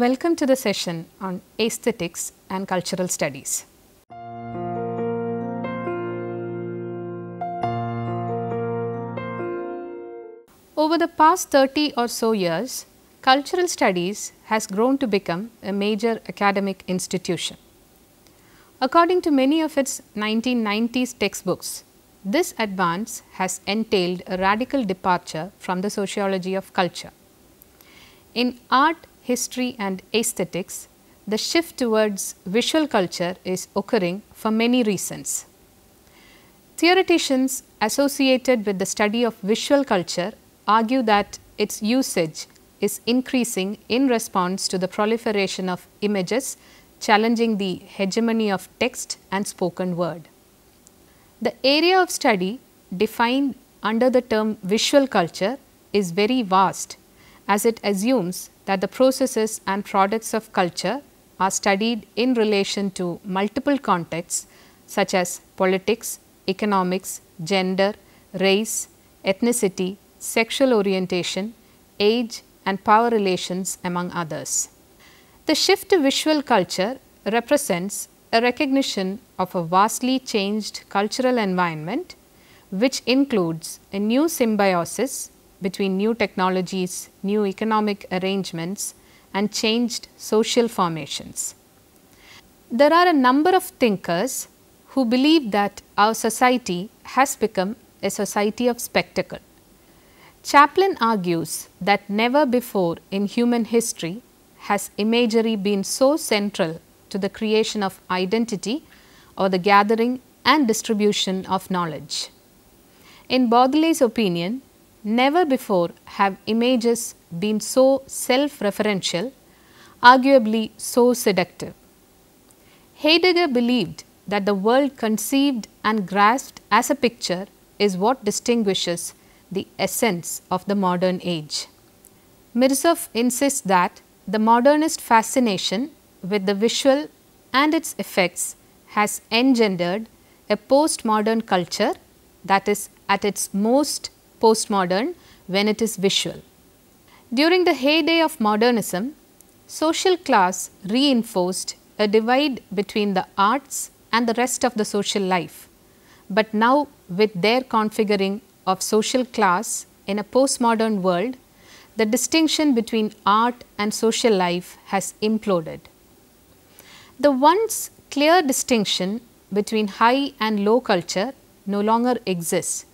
Welcome to the session on Aesthetics and Cultural Studies. Over the past 30 or so years, cultural studies has grown to become a major academic institution. According to many of its 1990s textbooks, this advance has entailed a radical departure from the sociology of culture. In art history and aesthetics, the shift towards visual culture is occurring for many reasons. Theoreticians associated with the study of visual culture argue that its usage is increasing in response to the proliferation of images challenging the hegemony of text and spoken word. The area of study defined under the term visual culture is very vast as it assumes that the processes and products of culture are studied in relation to multiple contexts such as politics, economics, gender, race, ethnicity, sexual orientation, age and power relations among others. The shift to visual culture represents a recognition of a vastly changed cultural environment which includes a new symbiosis between new technologies, new economic arrangements and changed social formations. There are a number of thinkers who believe that our society has become a society of spectacle. Chaplin argues that never before in human history has imagery been so central to the creation of identity or the gathering and distribution of knowledge. In Baudelet's opinion, Never before have images been so self-referential, arguably so seductive. Heidegger believed that the world conceived and grasped as a picture is what distinguishes the essence of the modern age. Mirzov insists that the modernist fascination with the visual and its effects has engendered a postmodern culture that is at its most postmodern when it is visual. During the heyday of modernism, social class reinforced a divide between the arts and the rest of the social life, but now with their configuring of social class in a postmodern world, the distinction between art and social life has imploded. The once clear distinction between high and low culture no longer exists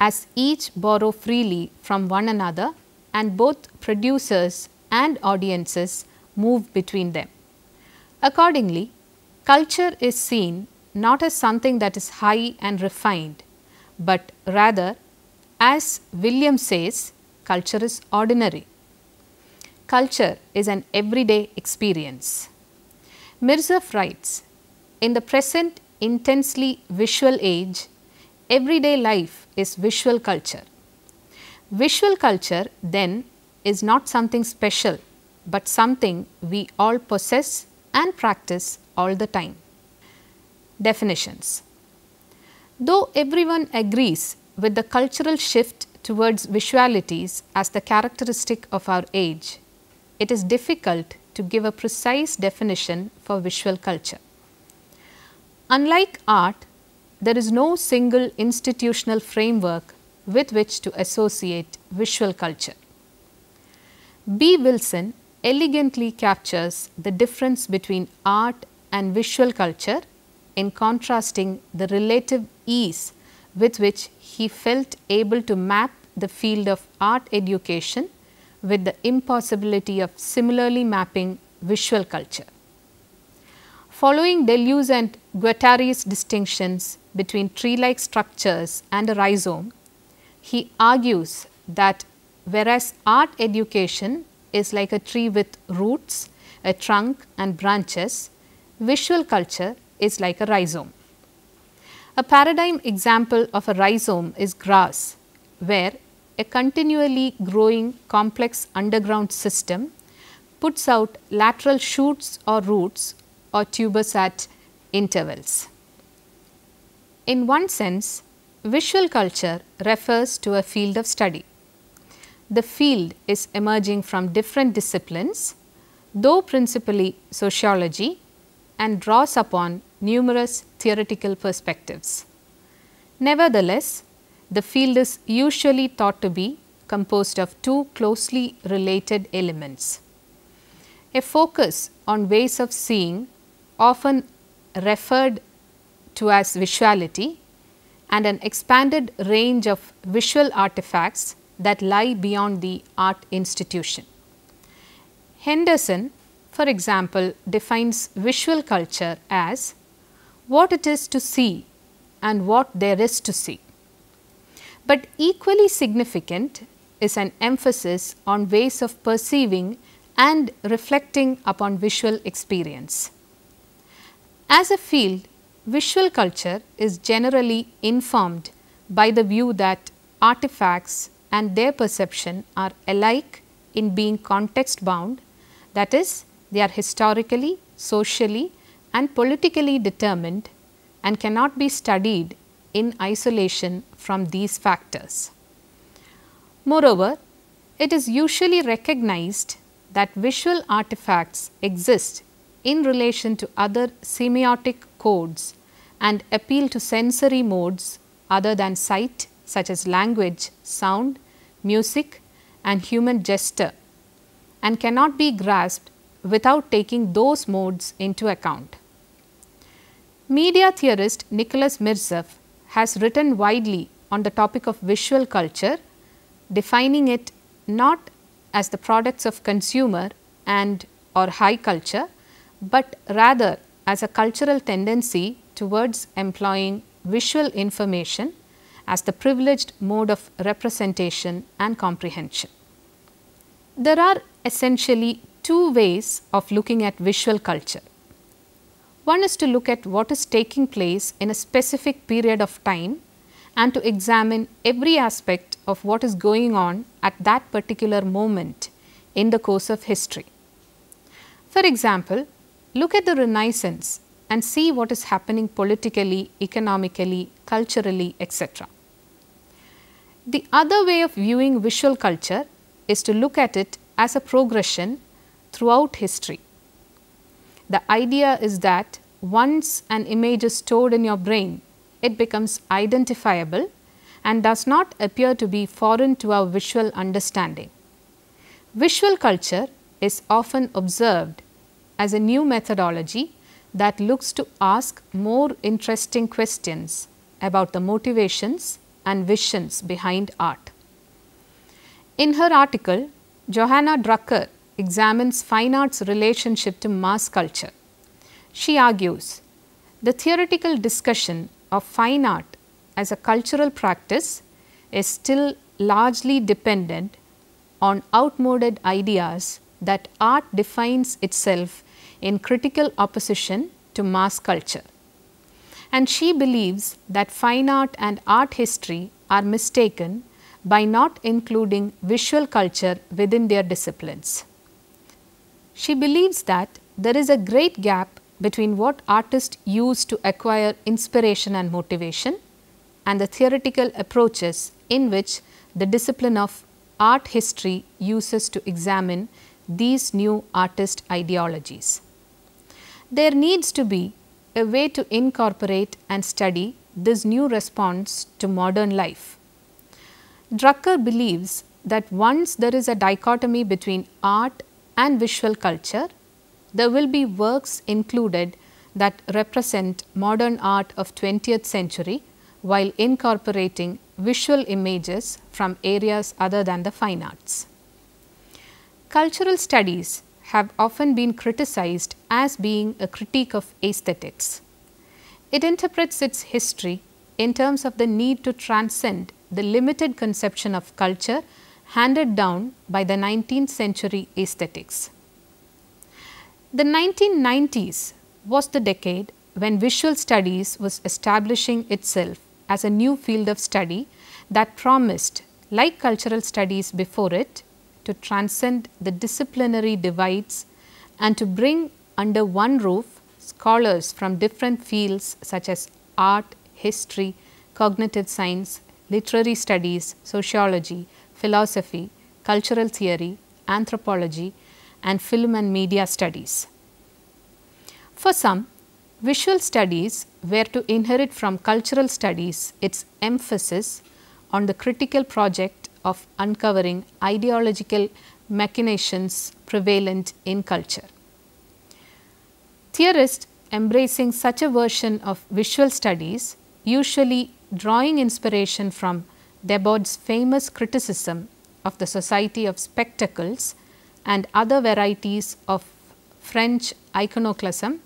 as each borrow freely from one another and both producers and audiences move between them. Accordingly, culture is seen not as something that is high and refined, but rather as William says, culture is ordinary. Culture is an everyday experience. Mirzaf writes, in the present intensely visual age, everyday life is visual culture. Visual culture then is not something special, but something we all possess and practice all the time. Definitions Though everyone agrees with the cultural shift towards visualities as the characteristic of our age, it is difficult to give a precise definition for visual culture. Unlike art, there is no single institutional framework with which to associate visual culture. B. Wilson elegantly captures the difference between art and visual culture in contrasting the relative ease with which he felt able to map the field of art education with the impossibility of similarly mapping visual culture. Following Deleuze and Guattari's distinctions, between tree-like structures and a rhizome, he argues that whereas art education is like a tree with roots, a trunk and branches, visual culture is like a rhizome. A paradigm example of a rhizome is grass, where a continually growing complex underground system puts out lateral shoots or roots or tubers at intervals. In one sense, visual culture refers to a field of study. The field is emerging from different disciplines, though principally sociology and draws upon numerous theoretical perspectives. Nevertheless, the field is usually thought to be composed of two closely related elements. A focus on ways of seeing often referred to as visuality and an expanded range of visual artifacts that lie beyond the art institution. Henderson, for example, defines visual culture as what it is to see and what there is to see. But equally significant is an emphasis on ways of perceiving and reflecting upon visual experience. As a field, Visual culture is generally informed by the view that artifacts and their perception are alike in being context bound that is they are historically, socially and politically determined and cannot be studied in isolation from these factors. Moreover, it is usually recognized that visual artifacts exist in relation to other semiotic codes and appeal to sensory modes other than sight such as language, sound, music and human gesture and cannot be grasped without taking those modes into account. Media theorist Nicholas Mirzev has written widely on the topic of visual culture, defining it not as the products of consumer and or high culture, but rather as a cultural tendency towards employing visual information as the privileged mode of representation and comprehension. There are essentially two ways of looking at visual culture. One is to look at what is taking place in a specific period of time and to examine every aspect of what is going on at that particular moment in the course of history. For example, look at the Renaissance and see what is happening politically, economically, culturally, etc. The other way of viewing visual culture is to look at it as a progression throughout history. The idea is that once an image is stored in your brain, it becomes identifiable and does not appear to be foreign to our visual understanding. Visual culture is often observed as a new methodology that looks to ask more interesting questions about the motivations and visions behind art. In her article, Johanna Drucker examines fine art's relationship to mass culture. She argues, the theoretical discussion of fine art as a cultural practice is still largely dependent on outmoded ideas that art defines itself in critical opposition to mass culture. And she believes that fine art and art history are mistaken by not including visual culture within their disciplines. She believes that there is a great gap between what artists use to acquire inspiration and motivation and the theoretical approaches in which the discipline of art history uses to examine these new artist ideologies. There needs to be a way to incorporate and study this new response to modern life. Drucker believes that once there is a dichotomy between art and visual culture, there will be works included that represent modern art of 20th century while incorporating visual images from areas other than the fine arts. Cultural studies have often been criticized as being a critique of aesthetics. It interprets its history in terms of the need to transcend the limited conception of culture handed down by the 19th century aesthetics. The 1990s was the decade when visual studies was establishing itself as a new field of study that promised, like cultural studies before it, to transcend the disciplinary divides and to bring under one roof scholars from different fields such as art, history, cognitive science, literary studies, sociology, philosophy, cultural theory, anthropology and film and media studies. For some, visual studies were to inherit from cultural studies its emphasis on the critical project of uncovering ideological machinations prevalent in culture. Theorists embracing such a version of visual studies, usually drawing inspiration from Debord's famous criticism of the Society of Spectacles and other varieties of French iconoclasm,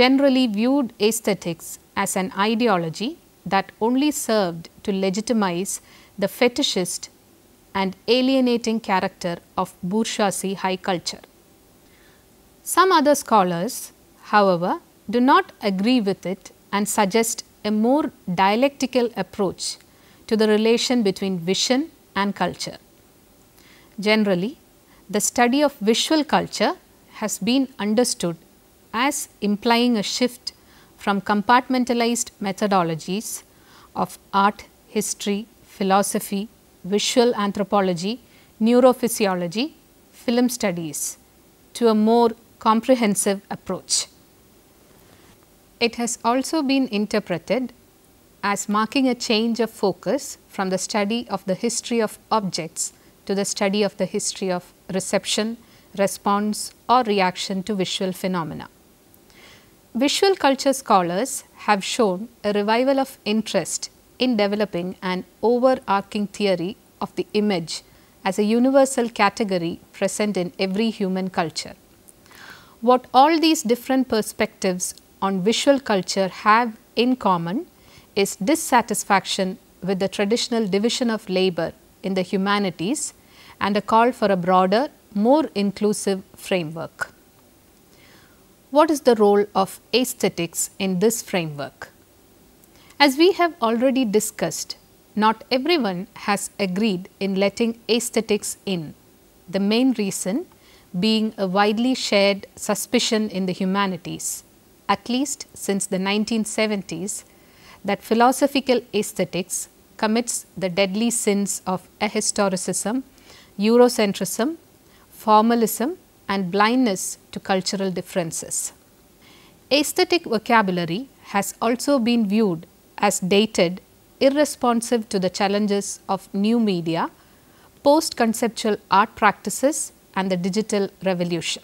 generally viewed aesthetics as an ideology that only served to legitimize the fetishist and alienating character of bourgeoisie high culture. Some other scholars, however, do not agree with it and suggest a more dialectical approach to the relation between vision and culture. Generally, the study of visual culture has been understood as implying a shift from compartmentalized methodologies of art, history, philosophy, visual anthropology, neurophysiology, film studies to a more comprehensive approach. It has also been interpreted as marking a change of focus from the study of the history of objects to the study of the history of reception, response or reaction to visual phenomena. Visual culture scholars have shown a revival of interest in developing an overarching theory of the image as a universal category present in every human culture. What all these different perspectives on visual culture have in common is dissatisfaction with the traditional division of labor in the humanities and a call for a broader, more inclusive framework. What is the role of aesthetics in this framework? As we have already discussed, not everyone has agreed in letting aesthetics in. The main reason being a widely shared suspicion in the humanities, at least since the 1970s, that philosophical aesthetics commits the deadly sins of ahistoricism, Eurocentrism, formalism and blindness to cultural differences. Aesthetic vocabulary has also been viewed as dated, irresponsive to the challenges of new media, post-conceptual art practices and the digital revolution.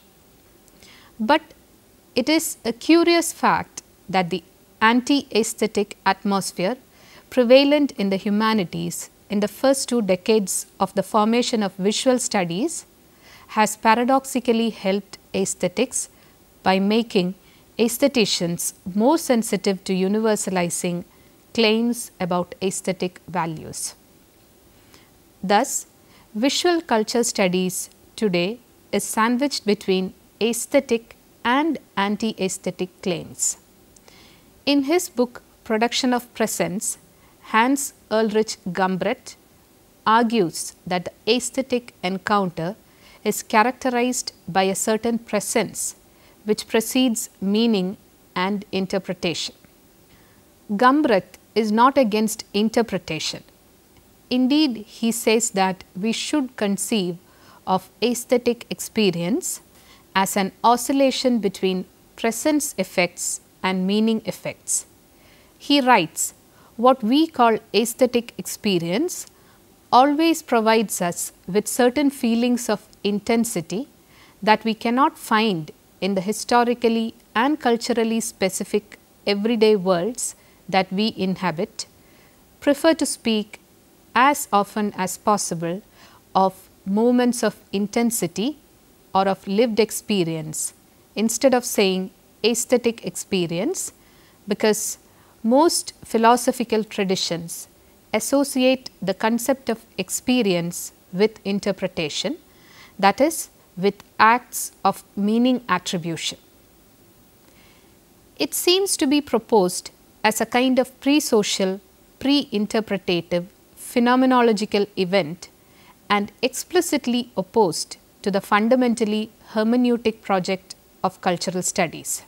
But it is a curious fact that the anti-aesthetic atmosphere prevalent in the humanities in the first two decades of the formation of visual studies has paradoxically helped aesthetics by making aestheticians more sensitive to universalizing claims about aesthetic values. Thus, visual culture studies today is sandwiched between aesthetic and anti-aesthetic claims. In his book Production of Presence, Hans Ulrich Gumbrecht argues that the aesthetic encounter is characterized by a certain presence which precedes meaning and interpretation. Gambrat is not against interpretation. Indeed, he says that we should conceive of aesthetic experience as an oscillation between presence effects and meaning effects. He writes, what we call aesthetic experience always provides us with certain feelings of intensity that we cannot find in the historically and culturally specific everyday worlds that we inhabit, prefer to speak as often as possible of moments of intensity or of lived experience instead of saying aesthetic experience because most philosophical traditions associate the concept of experience with interpretation that is with acts of meaning attribution. It seems to be proposed as a kind of pre-social, pre-interpretative phenomenological event and explicitly opposed to the fundamentally hermeneutic project of cultural studies.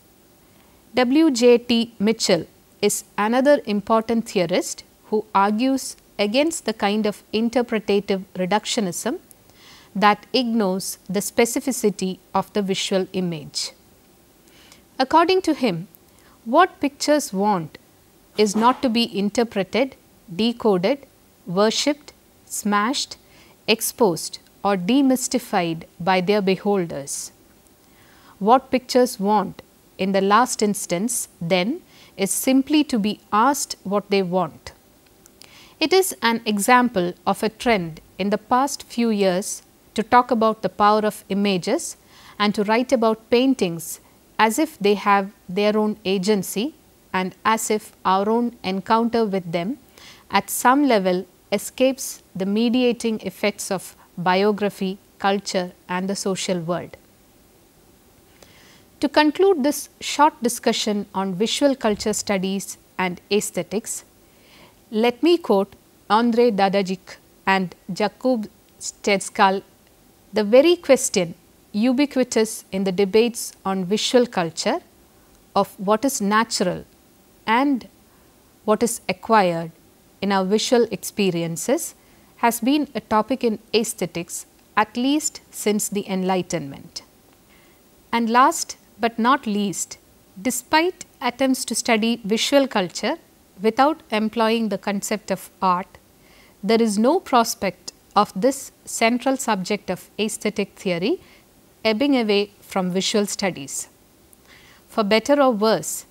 W. J. T. Mitchell is another important theorist who argues against the kind of interpretative reductionism that ignores the specificity of the visual image. According to him, what pictures want is not to be interpreted, decoded, worshipped, smashed, exposed or demystified by their beholders. What pictures want in the last instance then is simply to be asked what they want. It is an example of a trend in the past few years to talk about the power of images and to write about paintings as if they have their own agency and as if our own encounter with them at some level escapes the mediating effects of biography, culture and the social world. To conclude this short discussion on visual culture studies and aesthetics, let me quote Andrei Dadajik and Jakub Stetskal the very question ubiquitous in the debates on visual culture of what is natural and what is acquired in our visual experiences has been a topic in aesthetics at least since the Enlightenment. And last but not least, despite attempts to study visual culture without employing the concept of art, there is no prospect of this central subject of aesthetic theory ebbing away from visual studies. For better or worse,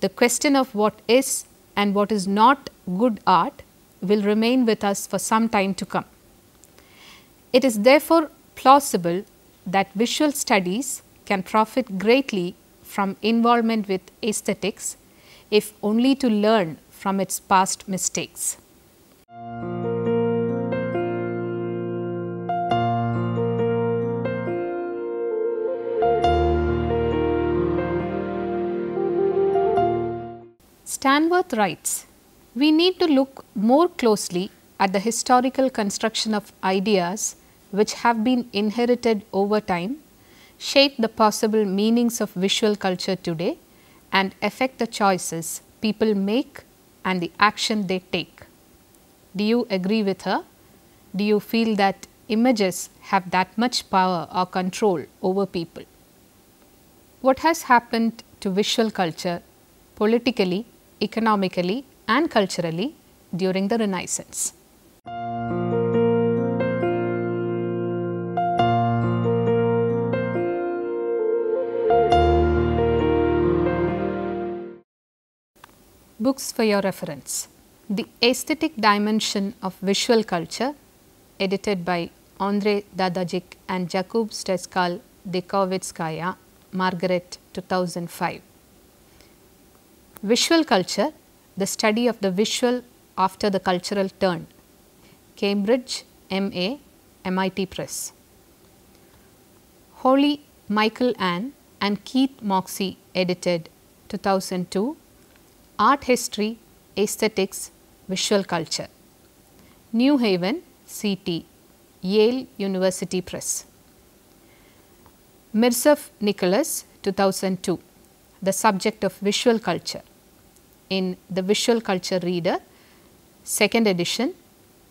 the question of what is and what is not good art will remain with us for some time to come. It is therefore plausible that visual studies can profit greatly from involvement with aesthetics if only to learn from its past mistakes. Stanworth writes, we need to look more closely at the historical construction of ideas which have been inherited over time, shape the possible meanings of visual culture today and affect the choices people make and the action they take. Do you agree with her? Do you feel that images have that much power or control over people? What has happened to visual culture politically economically and culturally during the Renaissance. Books for your reference. The Aesthetic Dimension of Visual Culture edited by Andre Dadajic and Jakub Steskal Dekovitskaya, Margaret 2005. Visual culture, the study of the visual after the cultural turn. Cambridge, MA, MIT Press. Holly Michael Ann and Keith Moxey edited 2002 Art History, Aesthetics, Visual Culture. New Haven, CT, Yale University Press. Mirsef Nicholas, 2002, The Subject of Visual Culture in the Visual Culture Reader, second edition,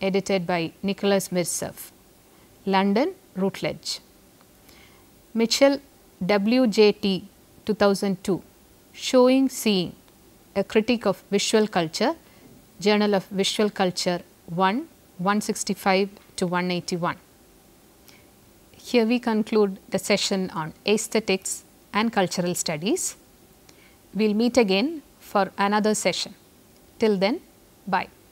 edited by Nicholas Mircev, London, Routledge. Mitchell WJT 2002, Showing Seeing, a critique of visual culture, Journal of Visual Culture 1, 165 to 181. Here we conclude the session on aesthetics and cultural studies. We will meet again for another session. Till then, bye.